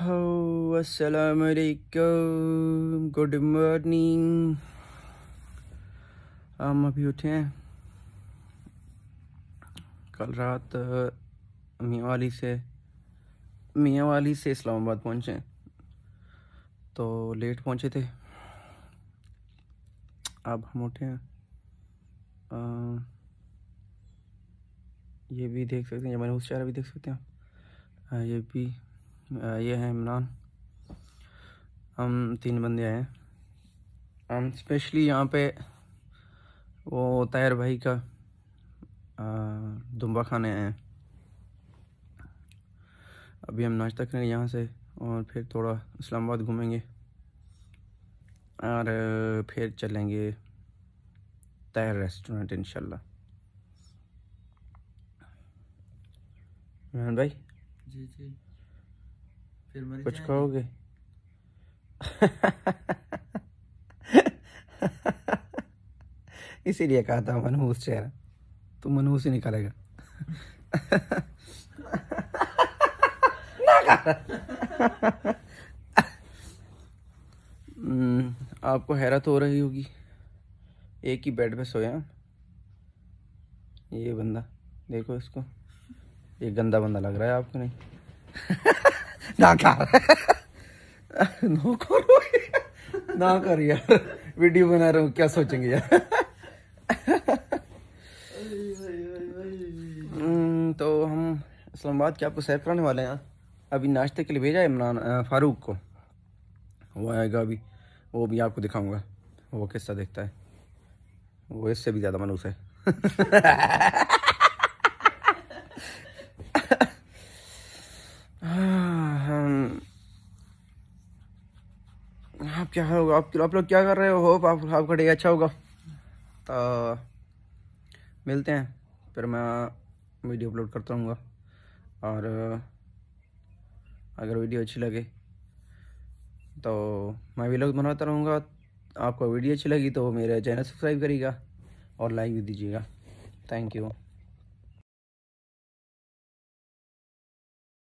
असलकुम good morning हम अभी उठे हैं कल रात मियाँ वाली से मियाँ वाली से इस्लामाबाद पहुँचे तो लेट पहुँचे थे अब हम उठे हैं आ, ये भी देख सकते हैं मैंने उस चेहरा भी देख सकते हैं आ, हाँ, ये भी ये है इमरान हम तीन बंदे आए हैं हम स्पेशली यहाँ पे वो तैर भाई का दुम्बा खाने आए हैं अभी हम नाश्ता करेंगे यहाँ से और फिर थोड़ा इस्लामाबाद घूमेंगे और फिर चलेंगे तैर रेस्टोरेंट इनशाला भाई जी जी फिर मर कुछ कहोगे इसीलिए कहा था मनहूस चेहरा तू मनहूस ही निकालेगा हम्म, आपको हैरत हो रही होगी एक ही बेड पे सोया ये बंदा देखो इसको ये गंदा बंदा लग रहा है आपको नहीं ना कर नो करो ना कर यार वीडियो बना रहा हूँ क्या सोचेंगे यार तो हम इस्लामाबाद के आपको सैर कराने वाले हैं अभी नाश्ते के लिए भेजा है इमरान फारूक को वो आएगा अभी वो भी आपको दिखाऊंगा वो किस्सा देखता है वो इससे भी ज़्यादा मनूस है आप क्या होगा आप आप लोग क्या कर रहे हो होप आप आपका डे अच्छा होगा तो मिलते हैं फिर मैं वीडियो अपलोड करता रहूँगा और अगर वीडियो अच्छी लगे तो मैं भी लोग बनाता रहूँगा आपको वीडियो अच्छी लगी तो मेरे चैनल सब्सक्राइब करिएगा और लाइक भी दीजिएगा थैंक यू